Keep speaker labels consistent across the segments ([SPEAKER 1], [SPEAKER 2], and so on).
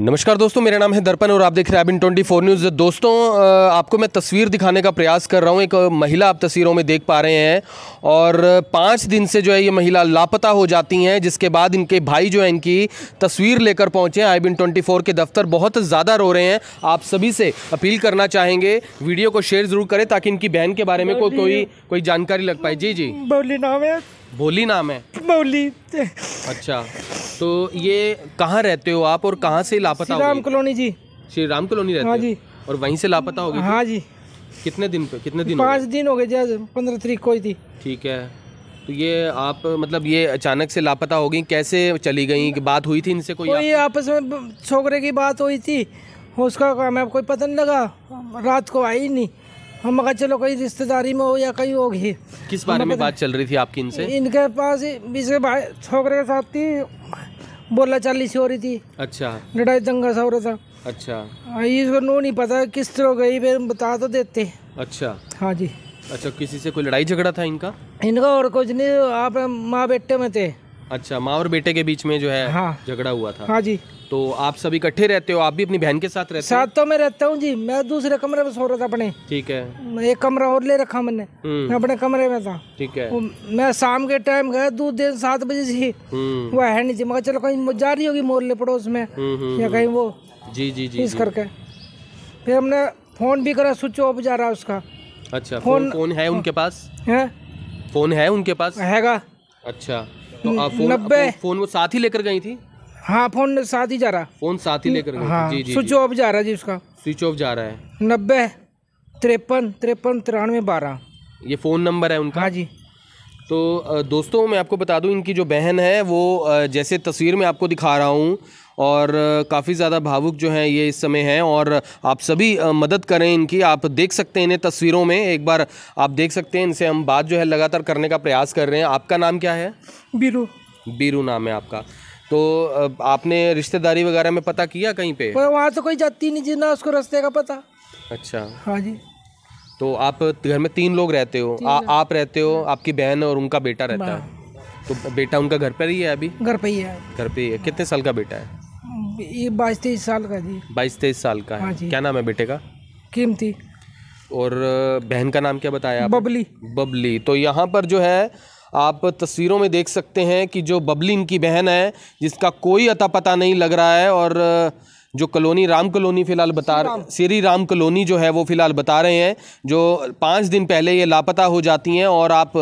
[SPEAKER 1] नमस्कार दोस्तों मेरा नाम है दर्पण और आप देख रहे हैं अबिन ट्वेंटी फोर न्यूज़ दोस्तों आपको मैं तस्वीर दिखाने का प्रयास कर रहा हूं एक महिला आप तस्वीरों में देख पा रहे हैं और पाँच दिन से जो है ये महिला लापता हो जाती हैं जिसके बाद इनके भाई जो है इनकी तस्वीर लेकर पहुंचे हैं आई बिन ट्वेंटी फोर के दफ्तर बहुत ज़्यादा रो रहे हैं आप सभी से अपील करना चाहेंगे वीडियो को शेयर ज़रूर करें ताकि इनकी बहन के बारे में को, कोई कोई जानकारी लग पाए जी जी
[SPEAKER 2] बोली नाम है
[SPEAKER 1] बोली नाम है बोली अच्छा तो ये कहाँ रहते हो आप और कहाँ से लापता राम कॉलोनी जी श्री राम कॉलोनी रहते हाँ जी और वहीं से लापता हो गई हाँ जी कितने दिन पे कितने
[SPEAKER 2] दिन पाँच दिन हो गए जी पंद्रह तारीख को ही थी
[SPEAKER 1] ठीक है तो ये आप मतलब ये अचानक से लापता हो गई कैसे चली गई बात हुई थी इनसे
[SPEAKER 2] कोई, कोई आपस में छोकरे की बात हुई थी उसका हमें कोई पता नहीं लगा रात को आई नहीं हम कहा चलो कहीं रिश्तेदारी में हो या कहीं होगी किस बारे में बात चल
[SPEAKER 1] रही थी आपकी इनसे
[SPEAKER 2] इनके पास इसे छोकरे के साथ थी बोला चालीस हो रही थी अच्छा लड़ाई दंगा सा हो रहा था अच्छा इसको नो नहीं पता किस तरह गई फिर बता तो देते अच्छा हाँ जी
[SPEAKER 1] अच्छा किसी से कोई लड़ाई झगड़ा था इनका
[SPEAKER 2] इनका और कुछ नहीं आप माँ बेटे में थे
[SPEAKER 1] अच्छा माँ और बेटे के बीच में जो है हाँ। झगड़ा हाँ। हुआ था हाँ जी तो आप सब इकट्ठे रहते हो आप भी अपनी बहन के साथ रहते साथ
[SPEAKER 2] तो मैं रहता हूँ जी मैं दूसरे कमरे में सो रहा था अपने ठीक है एक कमरा और ले रखा मैंने हम्म। मैं अपने कमरे में था ठीक है मैं शाम के टाइम गया दूध दिन सात बजे से हम्म। वो है नहीं जी मगर चलो कहीं जा रही होगी मोरले पड़ोस में हम्म, या कहीं वो
[SPEAKER 1] जी जी जी इस करके
[SPEAKER 2] फिर हमने फोन भी करा स्विच ऑफ जा रहा उसका
[SPEAKER 1] अच्छा फोन फोन है हाँ। उनके पास है फोन है उनके पास हैगा अच्छा तो आप फोन फोन वो साथ ही लेकर गई थी हाँ
[SPEAKER 2] फोन साथ ही जा रहा फोन साथ ही लेकर हाँ जी जी स्विच ऑफ जा रहा है जी उसका
[SPEAKER 1] स्विच ऑफ जा रहा है
[SPEAKER 2] नब्बे तिरपन तिरपन तिरानवे बारह ये फ़ोन नंबर है उनका हाँ जी
[SPEAKER 1] तो दोस्तों मैं आपको बता दूं इनकी जो बहन है वो जैसे तस्वीर में आपको दिखा रहा हूं और काफ़ी ज़्यादा भावुक जो हैं ये इस समय हैं और आप सभी मदद करें इनकी आप देख सकते हैं इन्हें तस्वीरों में एक बार आप देख सकते हैं इनसे हम बात जो है लगातार करने का प्रयास कर रहे हैं आपका नाम क्या है बीरू बीरू नाम है आपका तो आपने रिश्तेदारी वगैरह में पता किया कहीं पे पर
[SPEAKER 2] वहाँ तो कोई जाती नहीं जी ना उसको रास्ते का पता अच्छा हाँ जी
[SPEAKER 1] तो आप घर में तीन लोग रहते हो आ, आप रहते हो हाँ। आपकी बहन और उनका बेटा रहता है हाँ। तो बेटा उनका घर पर ही है अभी घर पे ही है घर पे ही है कितने साल का बेटा
[SPEAKER 2] है ये बाईस तेईस साल का जी
[SPEAKER 1] बाईस तेईस साल का है हाँ क्या नाम है बेटे का कीमती और बहन का नाम क्या बताया बबली बबली तो यहाँ पर जो है आप तस्वीरों में देख सकते हैं कि जो बबली इनकी बहन है जिसका कोई अता पता नहीं लग रहा है और जो कॉलोनी राम कॉलोनी फ़िलहाल बता श्री राम कॉलोनी जो है वो फ़िलहाल बता रहे हैं जो पाँच दिन पहले ये लापता हो जाती हैं और आप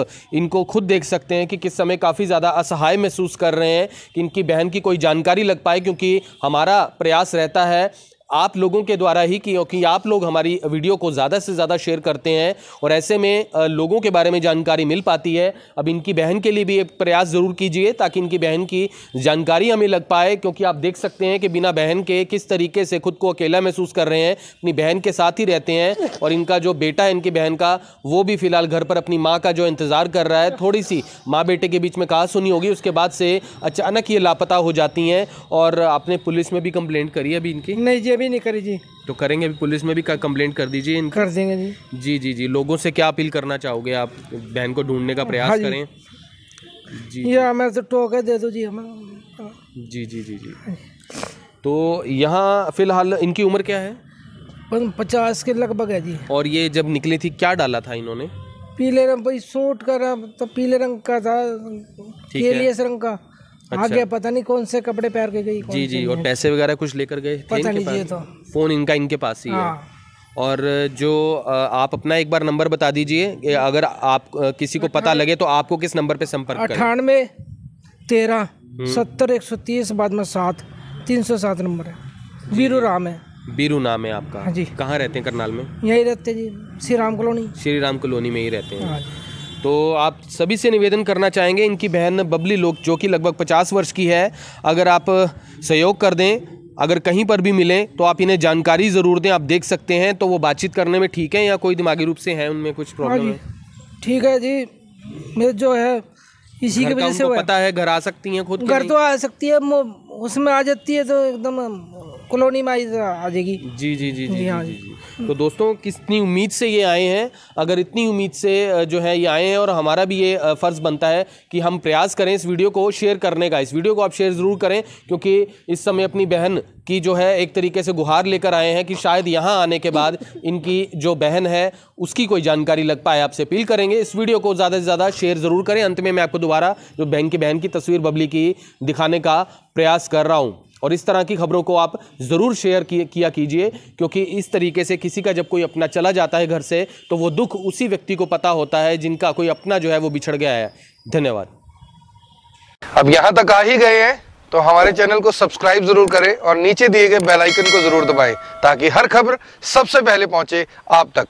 [SPEAKER 1] इनको खुद देख सकते हैं कि किस समय काफ़ी ज़्यादा असहाय महसूस कर रहे हैं कि इनकी बहन की कोई जानकारी लग पाए क्योंकि हमारा प्रयास रहता है आप लोगों के द्वारा ही क्योंकि आप लोग हमारी वीडियो को ज़्यादा से ज़्यादा शेयर करते हैं और ऐसे में लोगों के बारे में जानकारी मिल पाती है अब इनकी बहन के लिए भी एक प्रयास ज़रूर कीजिए ताकि इनकी बहन की जानकारी हमें लग पाए क्योंकि आप देख सकते हैं कि बिना बहन के किस तरीके से खुद को अकेला महसूस कर रहे हैं अपनी बहन के साथ ही रहते हैं और इनका जो बेटा है इनकी बहन का वो भी फ़िलहाल घर पर अपनी माँ का जो इंतज़ार कर रहा है थोड़ी सी माँ बेटे के बीच में कहा सुनी होगी उसके बाद से अचानक ये लापता हो जाती हैं और आपने पुलिस में भी कंप्लेंट करी है अभी इनकी नहीं जी भी नहीं करी जी तो करेंगे भी पुलिस में भी कंप्लेंट कर दीजिए इनकी कर देंगे जी जी जी जी लोगों से क्या अपील करना चाहोगे आप बहन को ढूंढने का प्रयास हाँ करें जी ये
[SPEAKER 2] हमें तो टोक दे दो जी हमें
[SPEAKER 1] जी जी जी जी तो यहाँ फिलहाल इनकी उम्र क्या
[SPEAKER 2] है पचास के
[SPEAKER 1] लगभग है जी और ये जब निकली थी क्या डाला था इन्होंने
[SPEAKER 2] पीले रंग भाई सूट का रंग तो पीले रंग का था केलियस रंग का अच्छा। गया पता नहीं कौन से कपड़े पहन के गई जी जी और
[SPEAKER 1] पैसे वगैरह कुछ लेकर गए पता नहीं ये तो फोन इनका इनके पास ही है हाँ। और जो आप अपना एक बार नंबर बता दीजिए अगर आप किसी को पता लगे तो आपको किस नंबर पे संपर्क अठानवे तेरह हम्म।
[SPEAKER 2] सत्तर एक सौ तीस बाद में सात तीन सौ सात नंबर है बीरू राम है
[SPEAKER 1] बीरू नाम है आपका हाँ जी कहाँ रहते हैं करनाल में
[SPEAKER 2] यही रहते हैं जी श्री राम कॉलोनी
[SPEAKER 1] श्री राम कॉलोनी में ही रहते हैं हाँ तो आप सभी से निवेदन करना चाहेंगे इनकी बहन बबली लोक जो कि लगभग पचास वर्ष की है अगर आप सहयोग कर दें अगर कहीं पर भी मिलें तो आप इन्हें जानकारी ज़रूर दें आप देख सकते हैं तो वो बातचीत करने में ठीक है या कोई दिमागी रूप से है उनमें कुछ प्रॉब्लम हाँ
[SPEAKER 2] है ठीक है जी मेरे
[SPEAKER 1] जो है इसी की वजह से पता है घर आ सकती हैं खुद घर तो आ
[SPEAKER 2] सकती है उसमें आ जाती है तो एकदम कॉलोनी में आ जाएगी
[SPEAKER 1] जी जी जी जी हाँ जी, तो दोस्तों कितनी उम्मीद से ये आए हैं अगर इतनी उम्मीद से जो है ये आए हैं और हमारा भी ये फ़र्ज़ बनता है कि हम प्रयास करें इस वीडियो को शेयर करने का इस वीडियो को आप शेयर ज़रूर करें क्योंकि इस समय अपनी बहन की जो है एक तरीके से गुहार लेकर आए हैं कि शायद यहाँ आने के बाद इनकी जो बहन है उसकी कोई जानकारी लग पाए आपसे अपील करेंगे इस वीडियो को ज़्यादा से ज़्यादा शेयर ज़रूर करें अंत में मैं आपको दोबारा जो बहन की बहन की तस्वीर बबली की दिखाने का प्रयास कर रहा हूँ और इस तरह की खबरों को आप ज़रूर शेयर किया कीजिए क्योंकि इस तरीके से किसी का जब कोई अपना चला जाता है घर से तो वो दुख उसी व्यक्ति को पता होता है जिनका कोई अपना जो है वो बिछड़ गया है धन्यवाद अब यहाँ तक आ ही गए हैं तो हमारे चैनल को सब्सक्राइब जरूर करें और नीचे दिए गए बेल आइकन को जरूर दबाएं ताकि हर खबर सबसे पहले पहुंचे आप तक